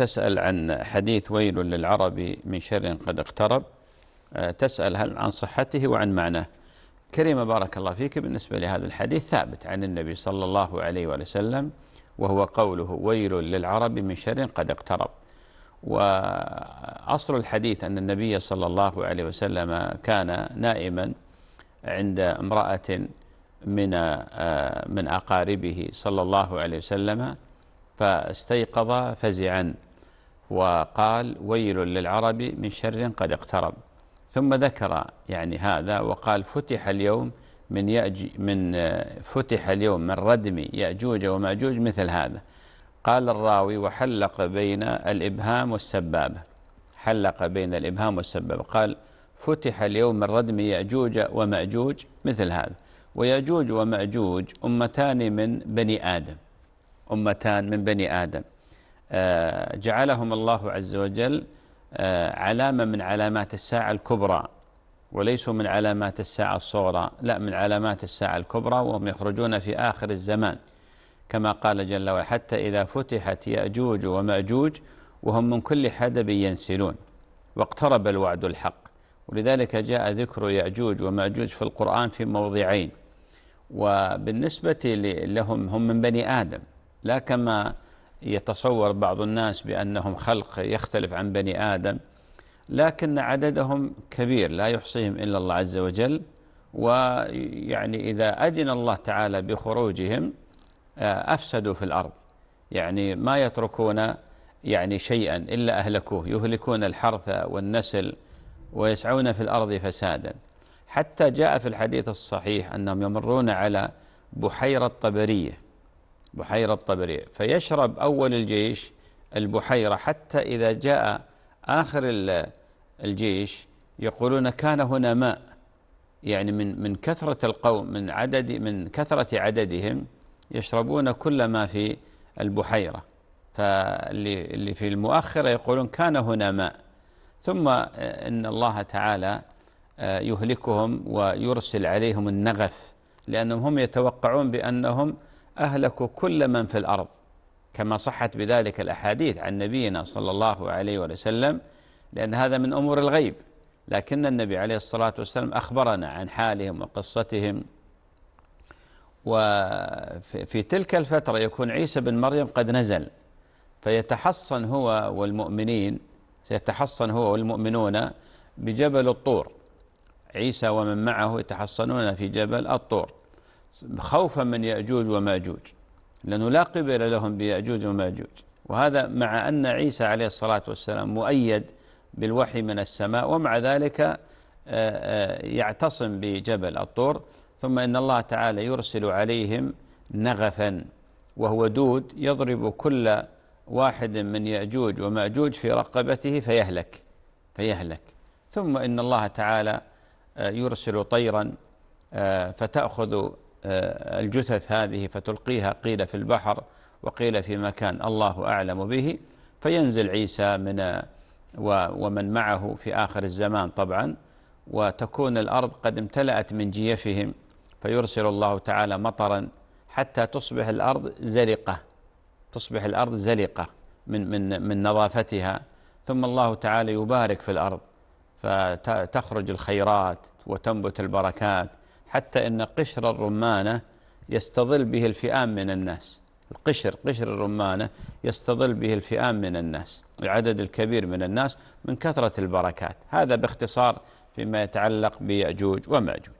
تسأل عن حديث ويل للعرب من شر قد اقترب آه، تسأل هل عن صحته وعن معناه كريمة بارك الله فيك بالنسبة لهذا الحديث ثابت عن النبي صلى الله عليه وسلم وهو قوله ويل للعرب من شر قد اقترب وأصل الحديث أن النبي صلى الله عليه وسلم كان نائما عند امرأة من آه، من أقاربه صلى الله عليه وسلم فاستيقظ فزعا وقال ويل للعرب من شر قد اقترب ثم ذكر يعني هذا وقال فتح اليوم من يأج من فتح اليوم من ردم يأجوج ومأجوج مثل هذا قال الراوي وحلق بين الإبهام والسبابة حلق بين الإبهام والسبابة قال فتح اليوم من ردم يأجوج ومأجوج مثل هذا ويأجوج ومأجوج أمتان من بني آدم أمتان من بني آدم آه، جعلهم الله عز وجل آه، علامة من علامات الساعة الكبرى وليسوا من علامات الساعة الصغرى لا من علامات الساعة الكبرى وهم يخرجون في آخر الزمان كما قال جل وعلا حتى إذا فتحت يأجوج ومأجوج وهم من كل حدب ينسلون واقترب الوعد الحق ولذلك جاء ذكر يأجوج ومأجوج في القرآن في موضعين وبالنسبة لهم هم من بني آدم لا كما يتصور بعض الناس بأنهم خلق يختلف عن بني آدم لكن عددهم كبير لا يحصيهم إلا الله عز وجل ويعني إذا أذن الله تعالى بخروجهم آه، أفسدوا في الأرض يعني ما يتركون يعني شيئا إلا أهلكوه يهلكون الحرث والنسل ويسعون في الأرض فسادا حتى جاء في الحديث الصحيح أنهم يمرون على بحيرة طبرية بحيرة الطبرية فيشرب أول الجيش البحيرة حتى إذا جاء آخر الجيش يقولون كان هنا ماء يعني من من كثرة القوم من عدد من كثرة عددهم يشربون كل ما في البحيرة فاللي اللي في المؤخرة يقولون كان هنا ماء ثم آه، إن الله تعالى آه، يهلكهم ويرسل عليهم النغف لأنهم هم يتوقعون بأنهم أهلكوا كل من في الأرض كما صحت بذلك الأحاديث عن نبينا صلى الله عليه وسلم لأن هذا من أمور الغيب لكن النبي عليه الصلاة والسلام أخبرنا عن حالهم وقصتهم وفي تلك الفترة يكون عيسى بن مريم قد نزل فيتحصن هو والمؤمنين سيتحصن هو والمؤمنون بجبل الطور عيسى ومن معه يتحصنون في جبل الطور خوفا من يأجوج وماجوج لأنه لا قبل لهم بيأجوج وماجوج وهذا مع أن عيسى عليه الصلاة والسلام مؤيد بالوحي من السماء ومع ذلك آه، آه، يعتصم بجبل الطور ثم إن الله تعالى يرسل عليهم نغفا وهو دود يضرب كل واحد من يأجوج ومأجوج في رقبته فيهلك فيهلك ثم إن الله تعالى آه، يرسل طيرا فتأخذ آه، الجثث هذه فتلقيها قيل في البحر وقيل في مكان الله أعلم به فينزل عيسى من ومن معه في آخر الزمان طبعا وتكون الأرض قد امتلأت من جيفهم فيرسل الله تعالى مطرا حتى تصبح الأرض زلقة تصبح الأرض زلقة من من من نظافتها ثم الله تعالى يبارك في الأرض فتخرج الخيرات وتنبت البركات حتى إن قشر الرمانة يستظل به الفئام من الناس القشر قشر الرمانة يستظل به الفئام من الناس العدد الكبير من الناس من كثرة البركات هذا باختصار فيما يتعلق بيأجوج ومأجوج